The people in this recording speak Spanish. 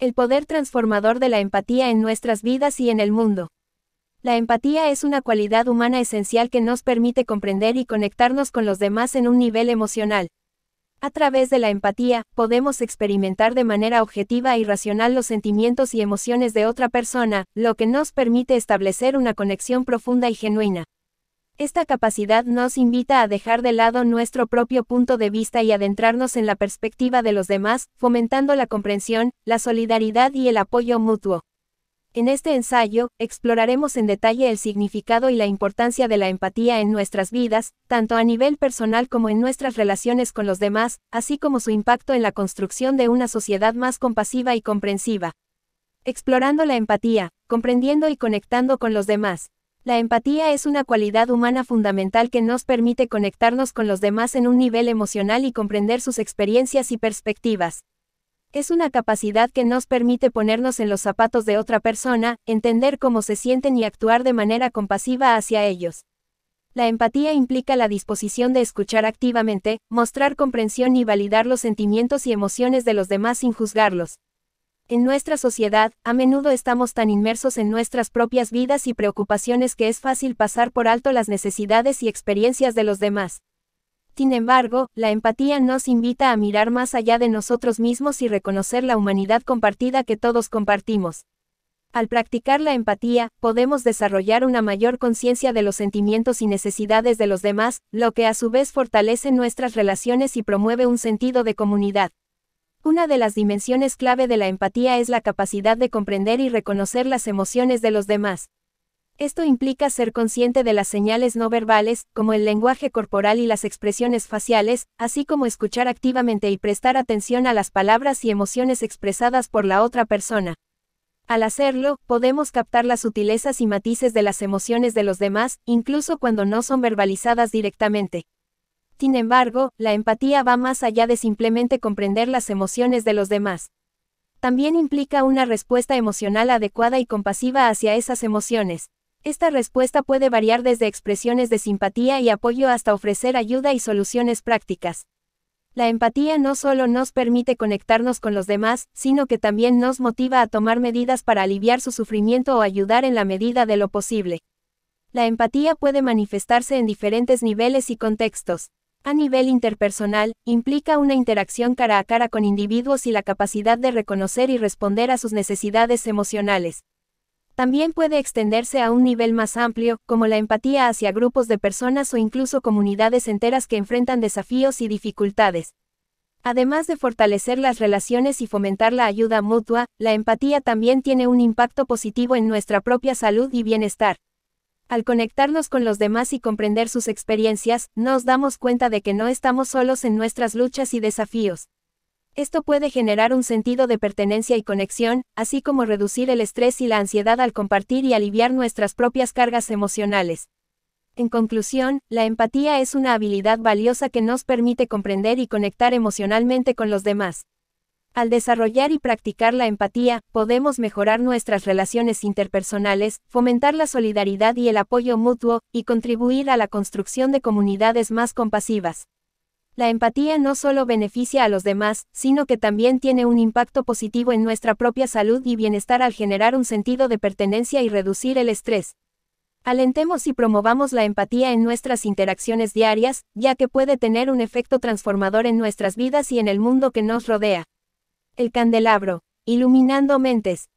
El poder transformador de la empatía en nuestras vidas y en el mundo. La empatía es una cualidad humana esencial que nos permite comprender y conectarnos con los demás en un nivel emocional. A través de la empatía, podemos experimentar de manera objetiva y racional los sentimientos y emociones de otra persona, lo que nos permite establecer una conexión profunda y genuina. Esta capacidad nos invita a dejar de lado nuestro propio punto de vista y adentrarnos en la perspectiva de los demás, fomentando la comprensión, la solidaridad y el apoyo mutuo. En este ensayo, exploraremos en detalle el significado y la importancia de la empatía en nuestras vidas, tanto a nivel personal como en nuestras relaciones con los demás, así como su impacto en la construcción de una sociedad más compasiva y comprensiva. Explorando la empatía, comprendiendo y conectando con los demás, la empatía es una cualidad humana fundamental que nos permite conectarnos con los demás en un nivel emocional y comprender sus experiencias y perspectivas. Es una capacidad que nos permite ponernos en los zapatos de otra persona, entender cómo se sienten y actuar de manera compasiva hacia ellos. La empatía implica la disposición de escuchar activamente, mostrar comprensión y validar los sentimientos y emociones de los demás sin juzgarlos. En nuestra sociedad, a menudo estamos tan inmersos en nuestras propias vidas y preocupaciones que es fácil pasar por alto las necesidades y experiencias de los demás. Sin embargo, la empatía nos invita a mirar más allá de nosotros mismos y reconocer la humanidad compartida que todos compartimos. Al practicar la empatía, podemos desarrollar una mayor conciencia de los sentimientos y necesidades de los demás, lo que a su vez fortalece nuestras relaciones y promueve un sentido de comunidad. Una de las dimensiones clave de la empatía es la capacidad de comprender y reconocer las emociones de los demás. Esto implica ser consciente de las señales no verbales, como el lenguaje corporal y las expresiones faciales, así como escuchar activamente y prestar atención a las palabras y emociones expresadas por la otra persona. Al hacerlo, podemos captar las sutilezas y matices de las emociones de los demás, incluso cuando no son verbalizadas directamente. Sin embargo, la empatía va más allá de simplemente comprender las emociones de los demás. También implica una respuesta emocional adecuada y compasiva hacia esas emociones. Esta respuesta puede variar desde expresiones de simpatía y apoyo hasta ofrecer ayuda y soluciones prácticas. La empatía no solo nos permite conectarnos con los demás, sino que también nos motiva a tomar medidas para aliviar su sufrimiento o ayudar en la medida de lo posible. La empatía puede manifestarse en diferentes niveles y contextos. A nivel interpersonal, implica una interacción cara a cara con individuos y la capacidad de reconocer y responder a sus necesidades emocionales. También puede extenderse a un nivel más amplio, como la empatía hacia grupos de personas o incluso comunidades enteras que enfrentan desafíos y dificultades. Además de fortalecer las relaciones y fomentar la ayuda mutua, la empatía también tiene un impacto positivo en nuestra propia salud y bienestar. Al conectarnos con los demás y comprender sus experiencias, nos damos cuenta de que no estamos solos en nuestras luchas y desafíos. Esto puede generar un sentido de pertenencia y conexión, así como reducir el estrés y la ansiedad al compartir y aliviar nuestras propias cargas emocionales. En conclusión, la empatía es una habilidad valiosa que nos permite comprender y conectar emocionalmente con los demás. Al desarrollar y practicar la empatía, podemos mejorar nuestras relaciones interpersonales, fomentar la solidaridad y el apoyo mutuo, y contribuir a la construcción de comunidades más compasivas. La empatía no solo beneficia a los demás, sino que también tiene un impacto positivo en nuestra propia salud y bienestar al generar un sentido de pertenencia y reducir el estrés. Alentemos y promovamos la empatía en nuestras interacciones diarias, ya que puede tener un efecto transformador en nuestras vidas y en el mundo que nos rodea el candelabro, iluminando mentes,